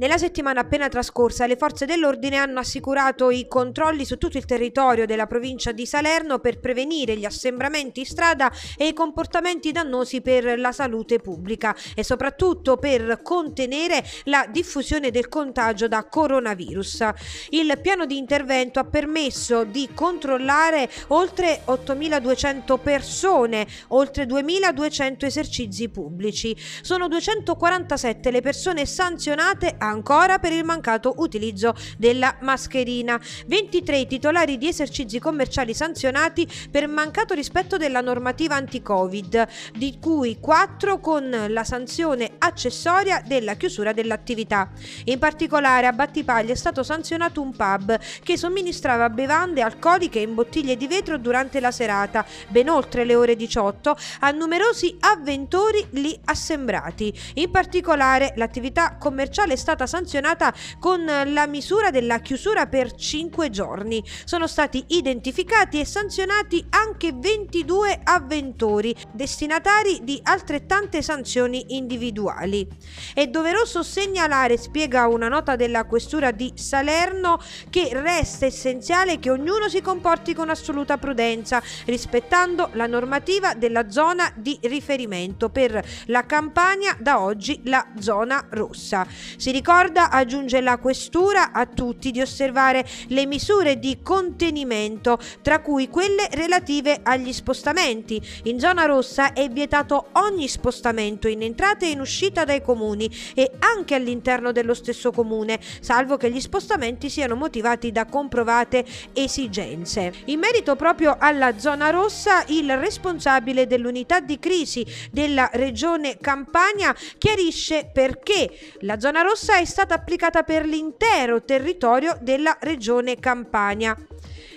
Nella settimana appena trascorsa le forze dell'ordine hanno assicurato i controlli su tutto il territorio della provincia di Salerno per prevenire gli assembramenti in strada e i comportamenti dannosi per la salute pubblica e soprattutto per contenere la diffusione del contagio da coronavirus. Il piano di intervento ha permesso di controllare oltre 8.200 persone, oltre 2.200 esercizi pubblici. Sono 247 le persone sanzionate sanzionate ancora per il mancato utilizzo della mascherina. 23 i titolari di esercizi commerciali sanzionati per mancato rispetto della normativa anti-Covid, di cui 4 con la sanzione accessoria della chiusura dell'attività. In particolare a Battipaglia è stato sanzionato un pub che somministrava bevande alcoliche in bottiglie di vetro durante la serata, ben oltre le ore 18, a numerosi avventori lì assembrati. In particolare l'attività commerciale commerciale è stata sanzionata con la misura della chiusura per 5 giorni. Sono stati identificati e sanzionati anche 22 avventori, destinatari di altrettante sanzioni individuali. È doveroso segnalare, spiega una nota della questura di Salerno, che resta essenziale che ognuno si comporti con assoluta prudenza, rispettando la normativa della zona di riferimento per la Campania, da oggi la zona rossa. Si ricorda, aggiunge la questura, a tutti di osservare le misure di contenimento, tra cui quelle relative agli spostamenti. In zona rossa è vietato ogni spostamento in entrata e in uscita dai comuni e anche all'interno dello stesso comune, salvo che gli spostamenti siano motivati da comprovate esigenze. In merito proprio alla zona rossa, il responsabile dell'unità di crisi della regione Campania chiarisce perché la zona rossa è stata applicata per l'intero territorio della regione Campania.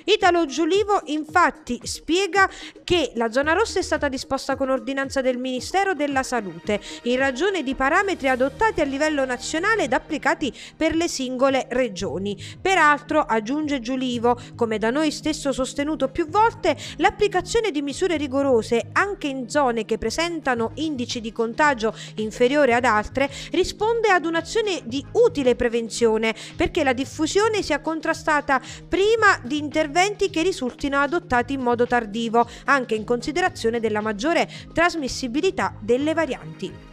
Italo Giulivo infatti spiega che la zona rossa è stata disposta con ordinanza del Ministero della Salute in ragione di parametri adottati a livello nazionale ed applicati per le singole regioni. Peraltro, aggiunge Giulivo, come da noi stesso sostenuto più volte, l'applicazione di misure rigorose anche in zone che presentano indici di contagio inferiore ad altre risponde ad un'azione di utile prevenzione perché la diffusione sia contrastata prima di intervenire interventi che risultino adottati in modo tardivo, anche in considerazione della maggiore trasmissibilità delle varianti.